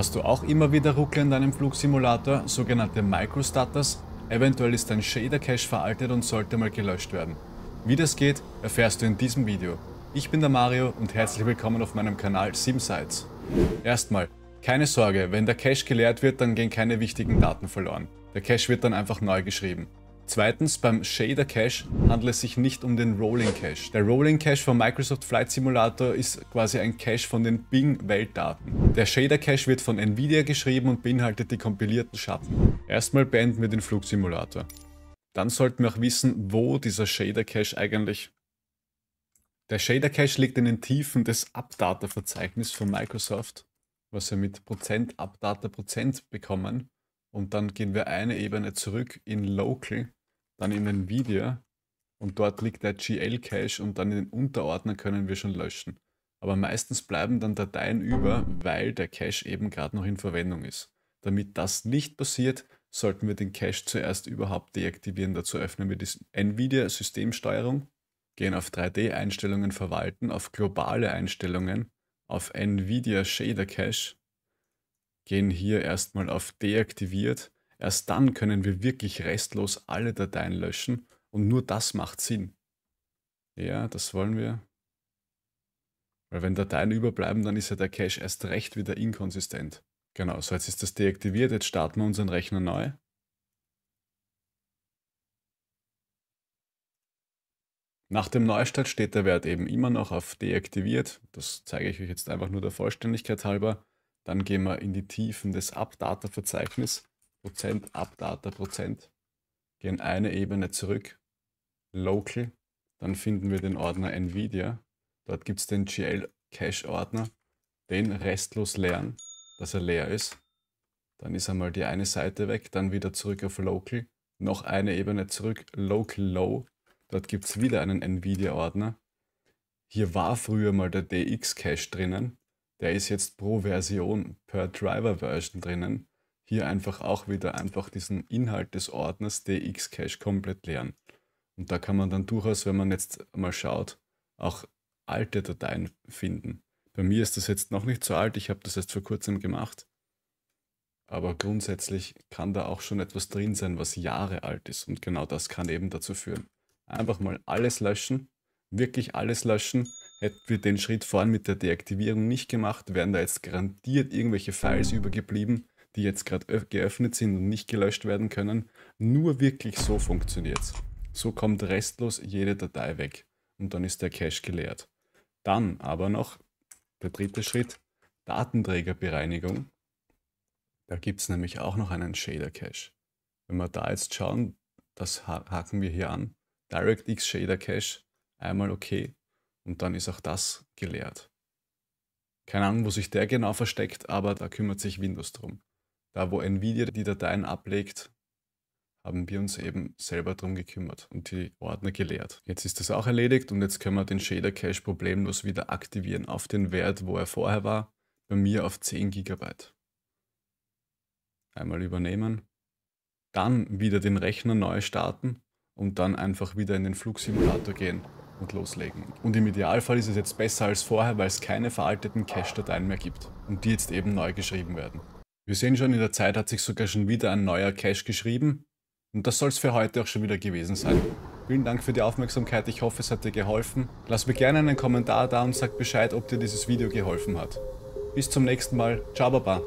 Hast du auch immer wieder Ruckler in deinem Flugsimulator, sogenannte Microstutters? Eventuell ist dein Shader-Cache veraltet und sollte mal gelöscht werden. Wie das geht, erfährst du in diesem Video. Ich bin der Mario und herzlich willkommen auf meinem Kanal SimSites. Erstmal, keine Sorge, wenn der Cache geleert wird, dann gehen keine wichtigen Daten verloren. Der Cache wird dann einfach neu geschrieben. Zweitens, beim Shader Cache handelt es sich nicht um den Rolling Cache. Der Rolling Cache von Microsoft Flight Simulator ist quasi ein Cache von den Bing-Weltdaten. Der Shader Cache wird von Nvidia geschrieben und beinhaltet die kompilierten Schatten. Erstmal beenden wir den Flugsimulator. Dann sollten wir auch wissen, wo dieser Shader Cache eigentlich... Der Shader Cache liegt in den Tiefen des Updata-Verzeichnisses von Microsoft, was wir mit Prozent Updata Prozent bekommen. Und dann gehen wir eine Ebene zurück in Local dann in NVIDIA und dort liegt der GL-Cache und dann in den Unterordner können wir schon löschen. Aber meistens bleiben dann Dateien über, weil der Cache eben gerade noch in Verwendung ist. Damit das nicht passiert, sollten wir den Cache zuerst überhaupt deaktivieren. Dazu öffnen wir die NVIDIA Systemsteuerung, gehen auf 3D-Einstellungen verwalten, auf globale Einstellungen, auf NVIDIA Shader Cache, gehen hier erstmal auf deaktiviert Erst dann können wir wirklich restlos alle Dateien löschen und nur das macht Sinn. Ja, das wollen wir. Weil wenn Dateien überbleiben, dann ist ja der Cache erst recht wieder inkonsistent. Genau, so jetzt ist das deaktiviert, jetzt starten wir unseren Rechner neu. Nach dem Neustart steht der Wert eben immer noch auf deaktiviert. Das zeige ich euch jetzt einfach nur der Vollständigkeit halber. Dann gehen wir in die Tiefen des Updata-Verzeichnisses Prozent, Updata Prozent, gehen eine Ebene zurück, Local, dann finden wir den Ordner NVIDIA, dort gibt es den GL Cache Ordner, den restlos leeren, dass er leer ist. Dann ist einmal die eine Seite weg, dann wieder zurück auf Local, noch eine Ebene zurück, Local Low, dort gibt es wieder einen NVIDIA Ordner. Hier war früher mal der DX Cache drinnen, der ist jetzt pro Version, per Driver Version drinnen hier einfach auch wieder einfach diesen Inhalt des Ordners dxcache komplett leeren. Und da kann man dann durchaus, wenn man jetzt mal schaut, auch alte Dateien finden. Bei mir ist das jetzt noch nicht so alt, ich habe das erst vor kurzem gemacht. Aber grundsätzlich kann da auch schon etwas drin sein, was Jahre alt ist. Und genau das kann eben dazu führen. Einfach mal alles löschen, wirklich alles löschen. Hätten wir den Schritt vorhin mit der Deaktivierung nicht gemacht, wären da jetzt garantiert irgendwelche Files übergeblieben, die jetzt gerade geöffnet sind und nicht gelöscht werden können. Nur wirklich so funktioniert es. So kommt restlos jede Datei weg und dann ist der Cache geleert. Dann aber noch der dritte Schritt, Datenträgerbereinigung. Da gibt es nämlich auch noch einen Shader Cache. Wenn wir da jetzt schauen, das haken wir hier an. DirectX Shader Cache, einmal OK und dann ist auch das geleert. Keine Ahnung, wo sich der genau versteckt, aber da kümmert sich Windows drum da wo Nvidia die Dateien ablegt, haben wir uns eben selber darum gekümmert und die Ordner geleert. Jetzt ist das auch erledigt und jetzt können wir den Shader Cache problemlos wieder aktivieren auf den Wert, wo er vorher war, bei mir auf 10 GB. Einmal übernehmen, dann wieder den Rechner neu starten und dann einfach wieder in den Flugsimulator gehen und loslegen. Und im Idealfall ist es jetzt besser als vorher, weil es keine veralteten Cache-Dateien mehr gibt und die jetzt eben neu geschrieben werden. Wir sehen schon, in der Zeit hat sich sogar schon wieder ein neuer Cache geschrieben. Und das soll es für heute auch schon wieder gewesen sein. Vielen Dank für die Aufmerksamkeit, ich hoffe es hat dir geholfen. Lass mir gerne einen Kommentar da und sag Bescheid, ob dir dieses Video geholfen hat. Bis zum nächsten Mal, ciao baba.